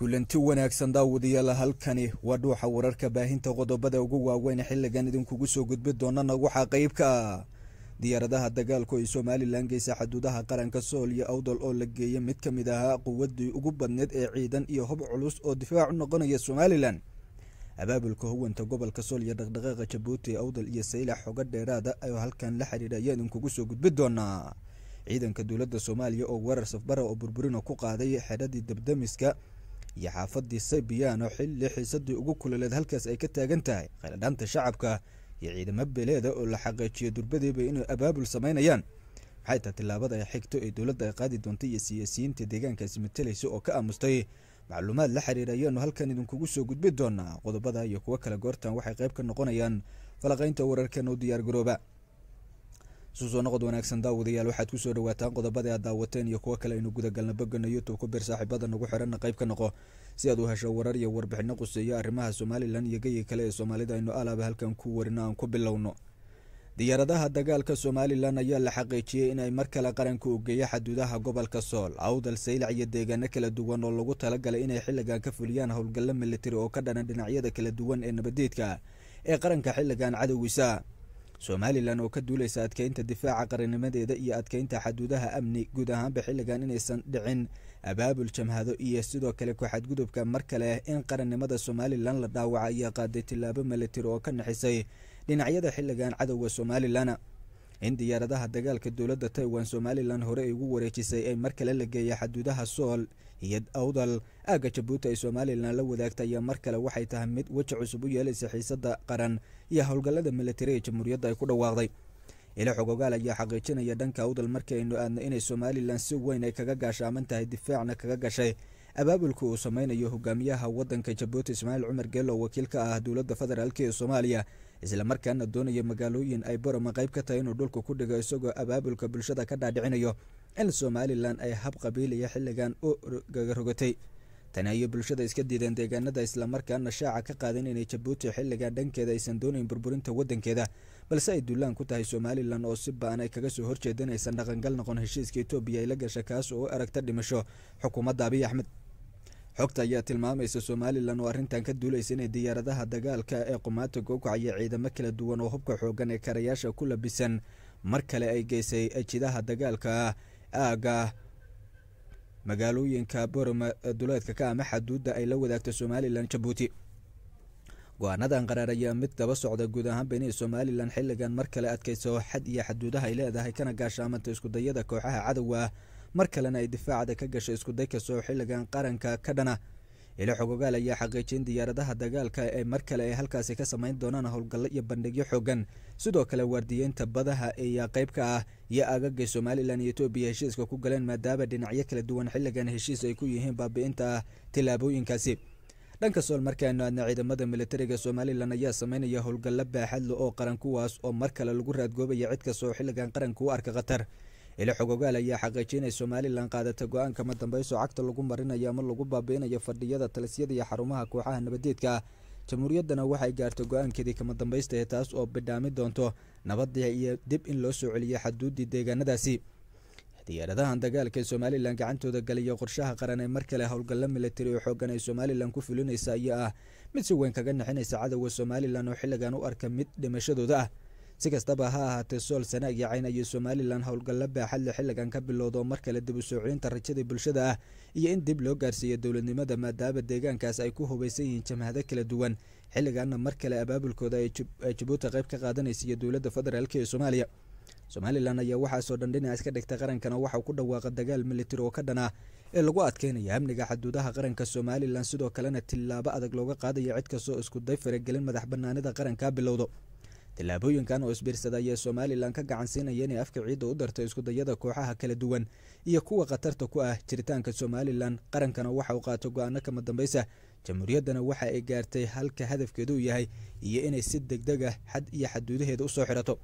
kulanti wanaagsan daawadayaal halkani waa dhuuxa wararka baahinta qodobada ugu waaweyn xiligan idinkugu soo gudbi doonana waxaa qeyb ka ah diyaaradaha dagaalku ay somalilan geysa xaduudaha qaranka sool iyo awdal oo la geeyay mid ka mid ahaa quwadii ugu badneed ee ciidan iyo hob culus oo difaac u noqonaya somalilan abaabulka huwanta gobolka sool iyo dhaqdhaqaaqa jabuuti awdal iyo saylax xoga dheeraada ayuu halkan la xidhiidha ayaa idinkugu soo gudbi doonaa ciidanka dowladda soomaaliya oo weerar safbara oo burburina ku qaaday xedhadii debdemiska iyo xaafadii saybiyaano xilli xiisadii ugu kulaleed halkaas ay ka taagan tahay khayladhaanta shacabka iyo ciidamo beleeda oo la xaqiijiyay durbadiiba inay abaabul samaynayaan maxay tahay tillaabada ay xigto ee dowladda ay qaadi doonta iyo siyaasiyiinta deegaankaasi matalaysa oo ka aamustay macluumaad la xiriira ayaanu halkan idinkugu soo gudbi doonaa qodobada iyo kuwo kale goortan waxay qayb ka noqonayaan falaqaynta wararkeena u diyaargarooba susoo noqod wanaagsan daawadayaal waxaad kusoo dhawaataan qodobada aad daawateen iyo kuwo kale aynu gudagalna boggana youtube ku biir saaxiibada nagu xiranna qayb ka noqo si aad u hesho warar iyo warbixino quseeyo arrimaha somalilan iyo geyi kale ee soomaalida aynu alaaba halkan ku warino aan ku bilowno diyaaradaha dagaalka somalilan ayaa la xaqiijiyey inay mar kale qaranka u geeya xaduudaha gobolka sool awdal saylac iyo deegaano kala duwan oo lagu talagalay inay xilligan ka fuliyaan howlgallo militari oo ka dhanan dhinacyada kala duwan ee nabadeedka ee qaranka xilligan cadowgiisa somalilan oo ka duulaysa adkeynta difaaca qarannimadeeda iyo adkeynta xaduudaha amni guud ahaanba xilligan inaysan dhicin abaabul jamhado iyo sidoo kale ku-xadgudubka mar kale in qarannimada somalilan la dhaawaca ayaa qaaday tillaabo milatari oo ka naxisay dhinacyada xilligan cadowga somalilan in diyaaradaha dagaalka dowladda taiwan somalilan hore ay ugu wareejisay ay mar kale la geeya xaduudaha sool iyad awdal aagga jabuuti ay somalilan la wadaagta ayaa mar kale waxay tahay mid weji cusub u yeelaysa xiisadda qaran iyo howlgallada milatari ee jamhuuriyadda ay ku dhawaaqday ila xogogaal ayaa xaqiijinaya dhanka awdal markaynu aynu aadna inay somalilan si weyn ay kaga gaashaaman tahay difaacna kaga gashay abaabulka uu samaynayo hogaamiyaha waddanka jabuuti ismaaiil cumar geelo wakiil ka ah dowladda federaalk ee soomaaliya islamarkaana doonaya magaalooyin ay borama qayb ka tahay inuu dhulka ku dhigo isagoo abaabulka bulshada ka dhaadhicinayo in somalilan ay hab qabiilaya xilligan u rogatay tani ayay bulshada iska diideen deegaanada islamarkaana shaaca ka qaadan inay jabuuti xilligan dhankeeda aysan doonayn burburinta waddankeeda balse ay duulaan ku tahay somalilan oo si ba-an ay kaga soo horjeedinaysa dhaqangal noqon heshiiska etoobiya ay la gasha kaas oo u aragta dhimasho xukuumadda abiy axmed xogta ayaa tilmaamaysa somalilan oo arrintan ka duulaysa inay diyaaradaha dagaalka ee qumaata googacaya ciidamo kala duwan oo hubka xoogan ee karayaasha ku labisan mar kale ay geysay ejidaha dagaalka aaga magaalooyinka boroma duleedka ka ama xaduudda ay la wadaagta somalilan jabuuti go-aanadan qaraar ayaa mid daba socda guud ahaanba inay somalilan xilligan mar kale adkayso xad iyo xaduudaha ay leedahay kana gaashaamanta iskudayada kooxaha cadowa mar kalena ay difaacda ka gashay iskuday kastoo xilligan qaranka ka dhana ilo xogogaal ayaa xaqiijin diyaaradaha dagaalka ee mar kale ay halkaasi ka samayn doonaan howlgallo iyo bandhigyo xoogan sidoo kale waardiyeynta badaha ayaa qayb ka ah iyo agaga somalilan iyo etoobiya heshiiska ku galeen maadaama dhinacyo kala duwan xilligan heshiis ay ku yihiin baabi-inta tillaabooyinkaasi dhanka sool markaan ciidamada militariga somalilan ayaa samaynaya howlgallo baaxadle oo qaran kuwaas oo mar kale lagu raadgoobaya cid kasta oo xilligan qaranka u arka khatar ilo xogogaal ayaa xaqiijiyay inay somalilan qaadatay go-aanka ma dambeyso cagta lagu marinayo ama lagu baabiinayo fadhiyada talisyada iyo xarumaha kooxaha nabadeedka jamhuuriyaddana waxay gaartay go-aankeedii kama dambaysta ee taas oo bidhaami doonto nabadda iyo dib in loo soo celiyo xaduuddii deegaanadaasi diyaaradahan dagaalka somalilan gacantooda galiya qorshaha qaran ee mar kale howlgallo militari oo xoogan ay somalilan ku fulinaysa ayaa ah mid si weyn kaga nixinaysa cadowga somalilan oo xilligan u arka mid dhimashadooda ah si kastaba ha ahaatee sool sana iyo cayn ayuu somalilan howlgalla baaxadle xilligan ka bilowdo mar kale dib u soo celinta rajadii bulshada ah iyo in dib loo gaarsiiyo dowladnimada maadaaba deegaankaas ay ku hubaysan yihiin jamhado kala duwan xilligaana mar kale abaabulkooda ay jabuuti qayb ka qaadanaysa iyo dowladda federaalk ee soomaaliya somalilan ayaa waxaasoo dhan dhinaca iska dhigta qarankana oo waxau ku dhawaaqa dagaal militari oo ka dhanaa ee lagu adkeynaya amniga xaduudaha qaranka somalilan sidoo kalena tilaabo adag looga qaadaya cid kastoo isku day faragelin madax bannaanida qaranka bilowdo tallaabooyinkan oo isbiirsada ayaa somalilan ka gacan siinaya inay afka ciidda u dartay iskudayada kooxaha kala duwan iyo kuwa khatarta ku ah jiritaanka somalilan qarankana waxa uu qaato go-aano kama dambaysa jamhuuriyaddana waxa ay gaartay halka hadafkeedu u yahay iyo inay si degdeg ah xad iyo xaduudaheeda usoo xidhato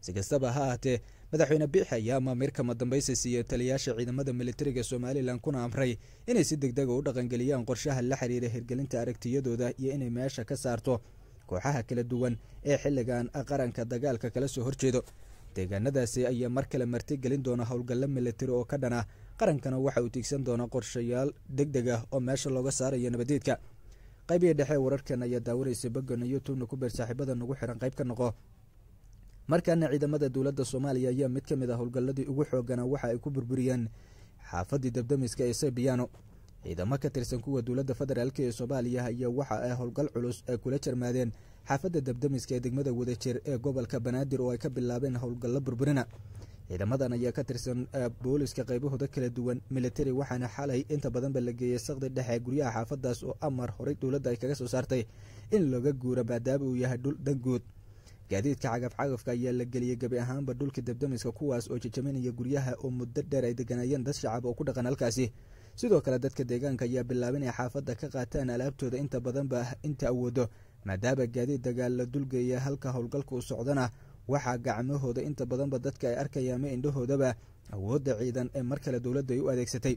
si kastaba ha ahaatee madaxweyne biixi ayaa amaamiir kama dambaysa taliyaasha ciidamada militariga somalilan kuna amray inay si degdega ah u dhaqangeliyaan qorshaha la xiriira hirgelinta aragtiyadooda iyo inay meesha ka saarto kooxaha kala duwan ee xilligan ah qaranka dagaalka kala soo horjeedo deegaanadaasi ayaa mar kale marti gelin doona howlgallo milatari oo ka dhan ah qarankana waxa uu tiigsan doonaa qorshayaal deg deg ah oo meesha looga saaraya nabadeedka qaybihii dhexe wararkan ayaa daawanaysa bagan iyo tuuna ku beer saaxiibada nagu xiran qayb ka noqo markaana ciidamada dowladda soomaaliya ayaa mid ka mid ah howlgalladii ugu xooganaa waxa ay ku burburiyeen xaafaddii dabdamiska ee sebiyano ciidamo ka tirsan kuwa dowladda federaalk ee soomaaliya ayaa waxa ay howlgal culus ay kula jarmaadeen xaafadda debdemiska ee degmada wadajir ee gobolka banaadir oo ay ka bilaabeen howlgallo burburina ciidamadan ayaa ka tirsan eh, booliska qaybahooda kala duwan militari waxaana xalay inta badanba la geeyey saqdi dhexe guryaha xaafadaas oo amar horay dowladda ay kaga soo saartay in looga guura maadaaba uu yahay dhul danguud gaadiidka cagafcagafka ayaa la geliyey gebi ahaanba dhulka debdemiska kuwaas oo jajabinaya guryaha oo muddo dheer ay deganaayeen dad shacab oo ku dhaqan halkaasi sidoo kale dadka deegaanka ayaa bilaaba inay xaafadda ka qaataan alaabtooda inta badanba inta awoodo maadaama gaadiid dagaal la dulgeeya halka howlgalka u socdana waxaa gacmahooda inta badanba dadka ay arkayaan ma indhahoodaba awoodda ciidan ee mar kale dowladda ay u adeegsatay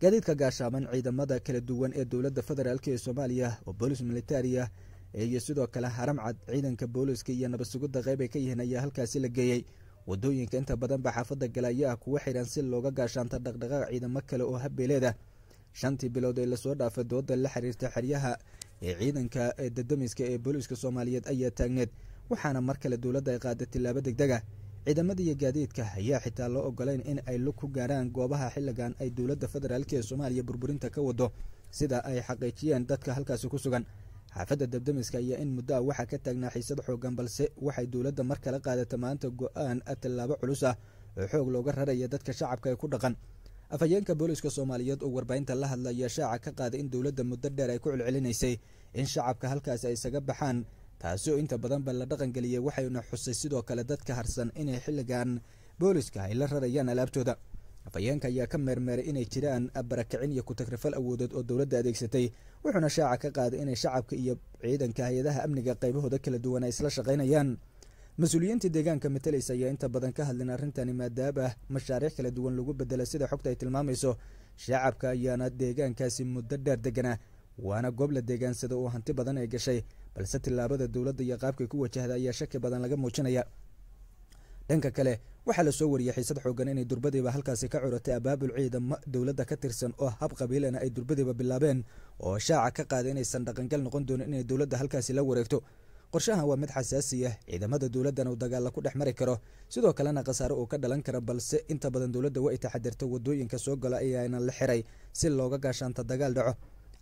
gaadiidka gaashaaban ciidamada kala duwan ee dowladda federaalk ee soomaaliya oo boolis militaria iyo sidoo kale haramcad ciidanka booliska iyo nabad sugidda qayb ay ka yihiin ayaa halkaasi la geeyey wadooyinka inta badan baa xaafada gala ah kuwa xiran si looga gaashaanta dhaqdhaqaaq ciidamo kale oo habeeleeda ah. shantii bilood ee lasoo dhaafay dooda la xiriirta xeryaha ee ciidanka dadamiska ee booliiska soomaaliyeed ayaa taagneed waxaana mar kale dowladda ay qaaday tillaabo degdeg ah ciidamada iyo gaadiidka ayaa xitaa loo ogolayn in ay lug ku gaaraan goobaha xilligan ay dowladda federaalk ee soomaaliya burburinta ka wado sida ay xaqiijiyeen dadka halkaasi ku sugan xaafadda dabdamiska ayaa in muddo ah waxaa ka taagnaa xiisad xooggan balse waxay dowladda mar kala qaadata maanta go-aan ah tallaabo culus ah oo xoog looga raraya dadka shacabka ee ku dhaqan afhayeenka booliska soomaaliyeed oo warbaahinta la hadla ayaa shaaca ka qaaday in dowladda muddo dheer ay ku celcelinaysay in shacabka halkaasi ay isaga baxaan taasi oo inta badanba la dhaqangeliyay waxayna xusay sidoo kale dadka harsan inay xilligan booliska ay la rarayaan alaabtooda afhayeenka ayaa ka meermeeray inay jiraan barakicin iyo kutagrafal awoodeed oo dowladda adeegsatay wuxuuna shaaca ka qaaday inay shacabka iyo ciidanka hay-adaha amniga qaybahooda kala duwan ay isla shaqaynayaan mas-uuliyiinta deegaanka matalaysa ayaa inta badan ka hadlin arrintani maadaaba mashaariic kala duwan lagu beddela sida xogta ay tilmaamayso shacabka ayaana deegaankaasi muddo dheer degana waana goob la deegaansada oo hanti badan ay gashay balse tilaabada dowladda iyo qaabkay ku wajahda ayaa shaki badan laga muujinaya dhanka kale waxaa la soo wariyey xiisad xoogan inay durbadiiba halkaasi ka curatay abaabul ciidamo dowladda ka tirsan oo hab qabiilana ay durbadiiba bilaabeen oo shaaca ka qaaday inaysan dhaqangal noqon doonin inay dowladda halkaasi la wareegto qorshahan waa mid xasaasiya ciidamada dowladdana uu dagaalla ku dhex mari karo sidoo kalena khasaare uu ka dhalan kara balse inta badan dowladda way ay taxadirta wadooyinka soo gala ayaana la xiray si looga gaashaanta dagaal dhaco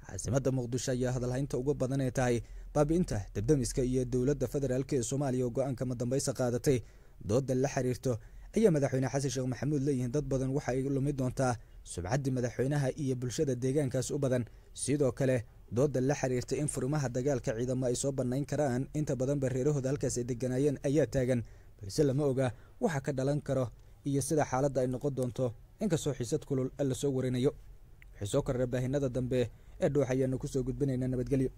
caasimada muqdisho ayaa hadalhaynta ugu badan ee tahay baabi'inta debdemiska iyo dowladda federaalk ee soomaaliya oo go-aanka madambaysa qaadatay dooda la xiriirto ayaa madaxweyne xasan sheekh maxamuud leeyihiin dad badan waxa ay lumi doontaa subcaddii madaxweynaha iyo bulshada deegaankaas u badan sidoo kale dooda la xiriirta in furimaha dagaalka ciidamo ay soo bannayn karaan inta badanba reerahooda halkaas ay deganaayeen ayaa taagan balse lama oga waxa ka dhalan karo iyo sida xaaladda ay noqon doonto inkastoo xiisad kulul lasoo warinayo waxay soo korreen baahinada dambe ee dhuux ayaanu kusoo gudbinaynaa nabadgelyo